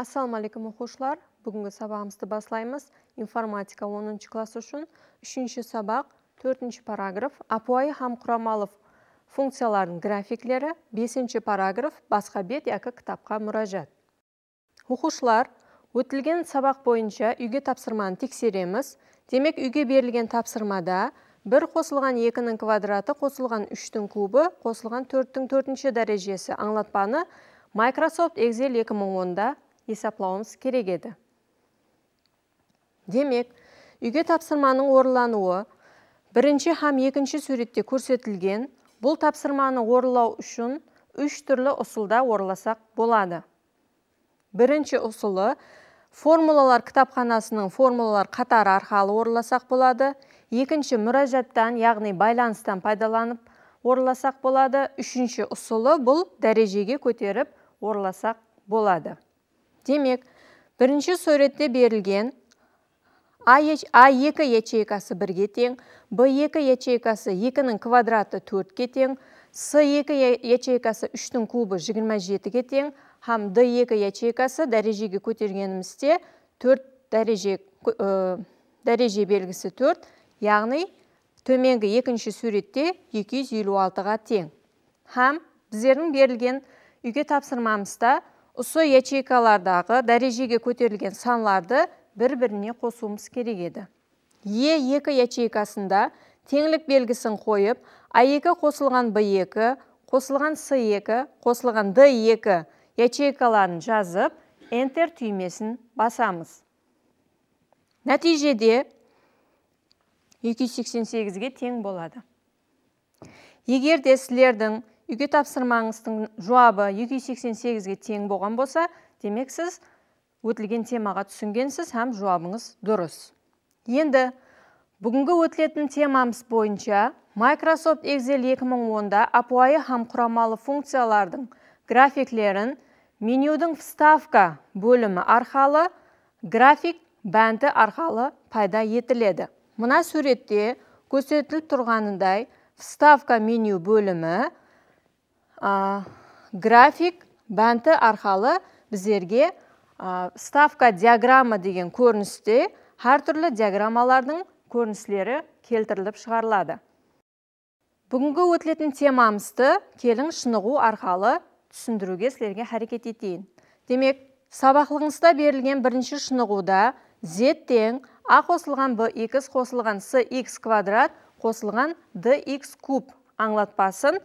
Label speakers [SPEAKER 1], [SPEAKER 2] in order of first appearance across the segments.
[SPEAKER 1] алейкум, оқушылар бүгінгі сабағымызды бастаймыз. информатика 10 класс үшін үшінші сабақ төртінші параграф апуай құрамалов функциялардың графиклері бесінші параграф басқа бет які кітапқа мұражат оқушылар өтілген сабақ бойынша үйге тапсырманы тексереміз демек үйге берілген тапсырмада бір қосылған екінің квадраты қосылған үштің кубы қосылған төрттің төртінші дәрежесі аңлатпаны Microsoft Excel 2010-да есаплауымыз керек еді демек үйге тапсырманың орылануы бірінші һәм екінші суретте көрсетілген бұл тапсырманы орындау үшін үш түрлі ұсылда орыласақ болады бірінші ұсылы формулалар кітапханасының формулалар қатары арқалы орыласақ болады екінші мұражаттан яғни байланыстан пайдаланып орыласақ болады үшінші ұсылы бұл дәрежеге көтеріп орыласақ болады демек бірінші суретте берілген А2 ячейкасы 1-ге тең, B2 ячейкасы 2-нің квадраты 4-ке тең, С2 ячейкасы 3-тің кубы 27-ге тең, хам D2 ячейкасы дәрежеге көтергенімізде 4 дәреже, ә, дәреже белгісі 4, яғни төменгі екінші суретте 256-ға тең. Хам, біздердің берілген үйге тапсырмамызда ұсы ячейкалардағы дәрежеге көтерілген санларды бір-біріне қосуымыз керек еді. Е2 ячейкасында теңлік белгісін қойып, А2 қосылған Б2, қосылған С2, қосылған Д2 ячейкаларын жазып, Enter түймесін басамыз. Нәтижеде 288-ге тең болады. Егер де сілердің үйге тапсырмаңыздың жауабы 288-ге тең болған болса, демек сіз өтілген темаға түсінгенсіз һәм жауабыңыз дұрыс. Енді бүгінгі өтілетін темамыз бойынша Microsoft Excel 2010-да апуайы һәм құрамалы функциялардың графиклерін менюдің вставка бөлімі арқалы график бәнді арқалы пайда етіледі. Мына суретте көрсетіліп тұрғанындай вставка меню бөлімі график бәнті арқалы біздерге ставка диаграмма деген көріністе әртүрлі диаграммалардың көріністері келтіріліп шығарылады бүгінгі өтілетін темамызды келің шынығу арқалы түсіндіруге сілерге әрекет етейін демек сабақлығыңызда берілген бірінші шынығуда z тең а қосылған bx қосылған cx квадрат қосылған dx куб аңлатпасын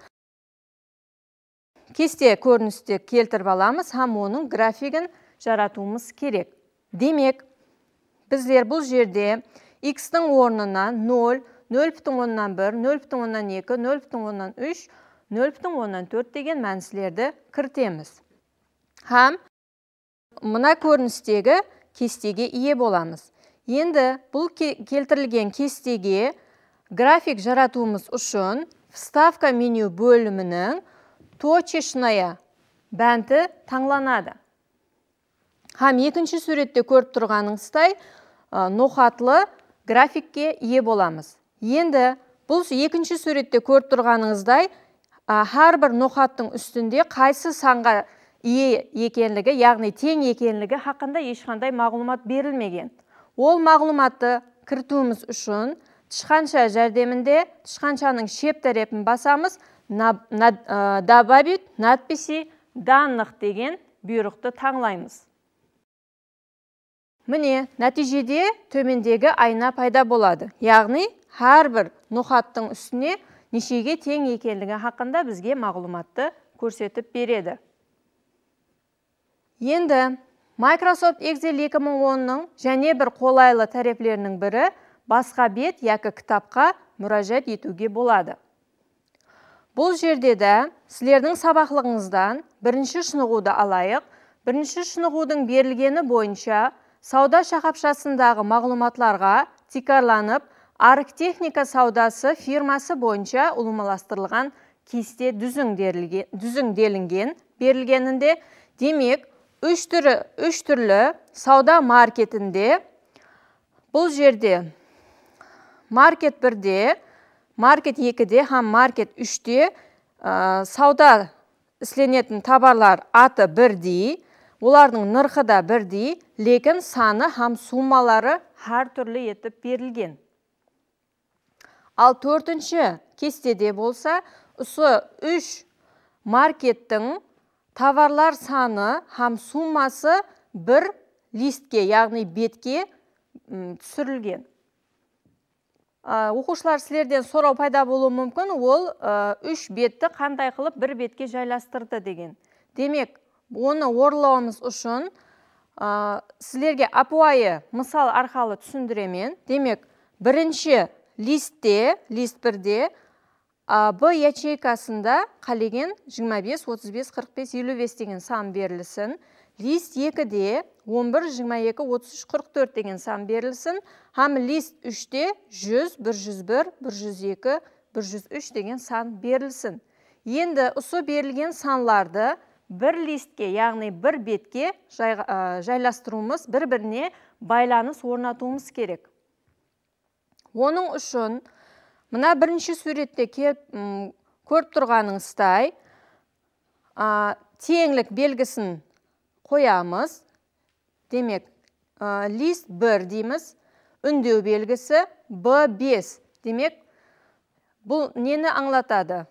[SPEAKER 1] кесте көріністе келтіріп аламыз һәм оның графигін жаратуымыз керек демек біздер бұл жерде x-тің орнына 0 0.1, 0.2, 0.3, 0,4 деген мәнісілерді кіртеміз һәм мына көріністегі кестеге ие боламыз енді бұл келтірілген кестеге график жаратуымыз үшін вставка меню бөлімінің точечная бәнті таңланады Хам екінші суретте көріп тұрғаныңыздай ноқатлы графикке е боламыз енді бұл екінші суретте көріп тұрғаныңыздай бір ноқаттың үстінде қайсы санға ие екенлігі яғни тең екенлігі хақында ешқандай мағылымат берілмеген ол мағылыматты кіртуіміз үшін тышқанша жәрдемінде тышқаншаның шеп тәрепін басамыз над, э, надписи данных деген бұйрықты таңлаймыз міне нәтижеде төмендегі айна пайда болады яғни әрбір нұхаттың үстіне нешеге тең екендігі хақында бізге мағылыматты көрсетіп береді енді Microsoft Excel 2010-ның және бір қолайлы тәреплерінің бірі басқа бет яки кітапқа мұражат етуге болады бұл жерде де сілердің сабақлығыңыздан бірінші шынығуды алайық бірінші шынығудың берілгені бойынша сауда шақапшасындағы мағлұматларға тикарланып арктехника саудасы фирмасы бойынша ұлымаластырылған кесте делінген берілгенінде демек үш, түрі, үш түрлі сауда маркетінде бұл жерде маркет бірде маркет 2-де һәм маркет 3-те ә, сауда ісленетін табарлар аты бірдей олардың нұрқыда да бірдей лекін саны һәм суммалары түрлі етіп берілген ал төртінші кестеде болса ұсы үш маркеттің товарлар саны һәм суммасы бір листке яғни бетке түсірілген оқушылар сілерден сұрау пайда болуы мүмкін ол үш бетті қандай қылып бір бетке жайластырды деген демек оны орлауымыз үшін сілерге апуайы мысал арқалы түсіндіремен демек бірінші листте лист бірде ә, б ячейкасында қалеген 25 35 45 55 деген сан берілсін лист екіде 11, 22, 33, 44 деген сан берілсін. Хам лист 3-те 100, 101, 102, 103 деген сан берілсін. Енді ұсы берілген санларды бір листке, яғни бір бетке жайластыруымыз, бір-біріне байланыс орнатуымыз керек. Оның үшін мұна бірінші суретте көріп тұрғаныңыздай теңлік белгісін қоямыз демек лист 1 дейміз үндеу белгісі b5 демек бұл нені аңлатады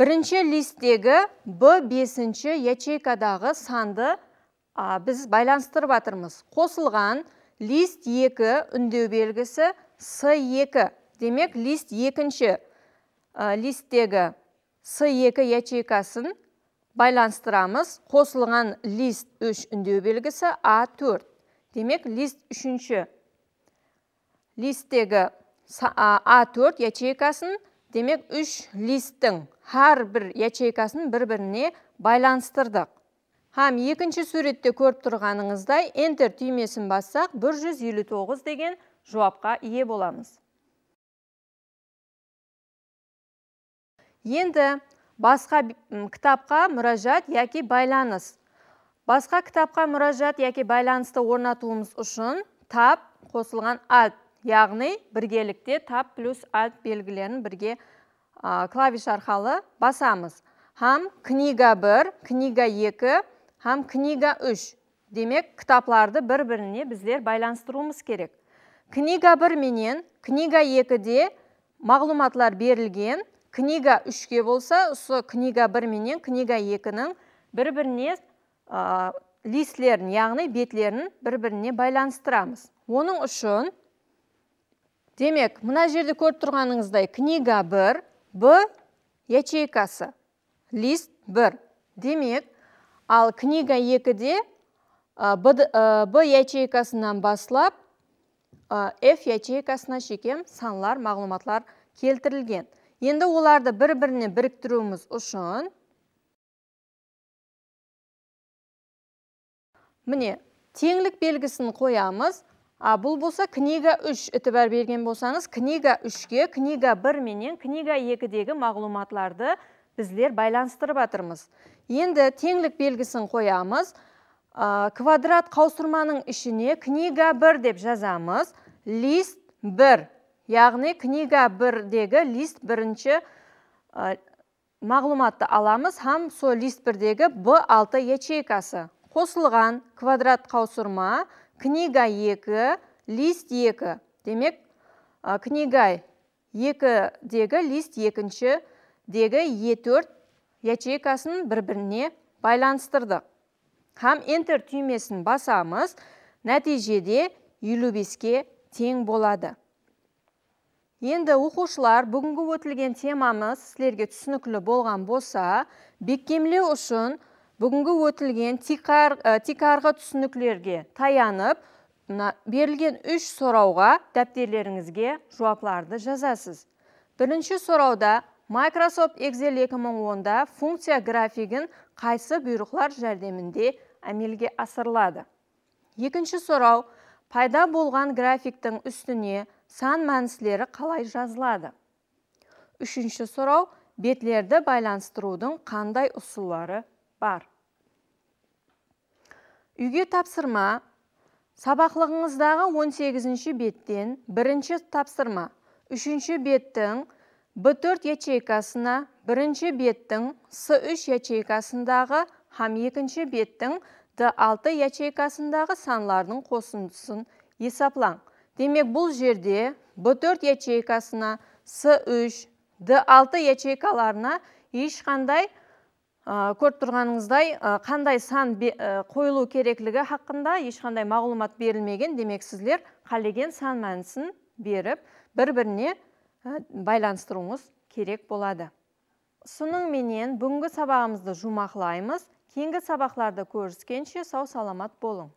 [SPEAKER 1] бірінші листегі b5 інші ячейкадағы санды а, біз байланыстырып атырмыз. қосылған лист 2 үндеу белгісі с2 демек лист екінші ә, листтегі с2 ячейкасын байланыстырамыз қосылған лист үш үндеу белгісі А4. Демек, лист үшінші ші листтегі А4 ячейкасын, демек үш листтің хар бір ячейкасын бір-біріне байланыстырдық. Хам екінші суретте көріп тұрғаныңыздай Enter түймесін бассақ 159 деген жауапқа ие боламыз. Енді басқа кітапқа мұражат яки байланыс басқа кітапқа мұражат яки байланысты орнатуымыз үшін тап қосылған alt яғни біргелікте тап плюс alt белгілерін бірге клавиш арқалы басамыз һәм книга 1, книга 2, һәм книга 3. демек кітапларды бір біріне біздер байланыстыруымыз керек книга 1 менен книга 2 де мағлұматлар берілген книга үшке болса осы книга бір менен книга екінің бір біріне листлерін яғни бетлерін бір біріне байланыстырамыз оның үшін демек мына жерде көріп тұрғаныңыздай книга бір б ячейкасы лист бір демек ал книга екіде де б, ячейкасынан басылап ф f ячейкасына шекем санлар мағлұматлар келтірілген енді оларды бір біріне біріктіруіміз үшін міне теңлік белгісін қоямыз а бұл болса книга 3 этібар берген болсаңыз книга 3-ке книга 1 менен книга 2-дегі мағлұматларды біздер байланыстырып атырмыз. енді теңлік белгісін қоямыз А, квадрат қаусырманың ішіне книга 1 деп жазамыз лист 1 яғни книга бірдегі лист бірінші ә, мағлұматты аламыз хам сол лист бірдегі б 6 ячейкасы қосылған квадрат қаусырма книга 2 лист 2 демек книга 2-дегі лист екінші дегі е4 ячейкасын бір біріне байланыстырды. Хам enter түймесін басамыз нәтижеде 55-ке тең болады Енді оқушылар бүгінгі өтілген темамыз сіздерге түсінікілі болған болса, беккемлі үшін бүгінгі өтілген тикарғы түсініклерге таянып, берілген үш сұрауға дәптерлеріңізге жуапларды жазасыз. Бірінші сұрауда Microsoft Excel 2010-да функция графигін қайсы бұйрықлар жәрдемінде әмелге асырылады. Екінші сұрау – пайда болған графиктің үстіне сан мәнісілері қалай жазылады үшінші сұрау бетлерді байланыстырудың қандай ұсылары бар үйге тапсырма сабақлығыңыздағы 18-ші беттен бірінші тапсырма үшінші беттің б 4 ячейкасына бірінші беттің С3 ячейкасындағы хам екінші беттің алты ячейкасындағы санлардың қосындысын есаплан. Демек, бұл жерде B4 ячейкасына S3, D6 ячейкаларына ешқандай көріп тұрғаныңыздай қандай сан қойылу кереклігі хаққында, ешқандай мағылымат берілмеген демек сіздер қалеген сан мәнісін беріп бір біріне байланыстыруыңыз керек болады Сұның менен бүгінгі сабағымызды жұмақлаймыз кейінгі сабақларды көріскенше сау саламат болың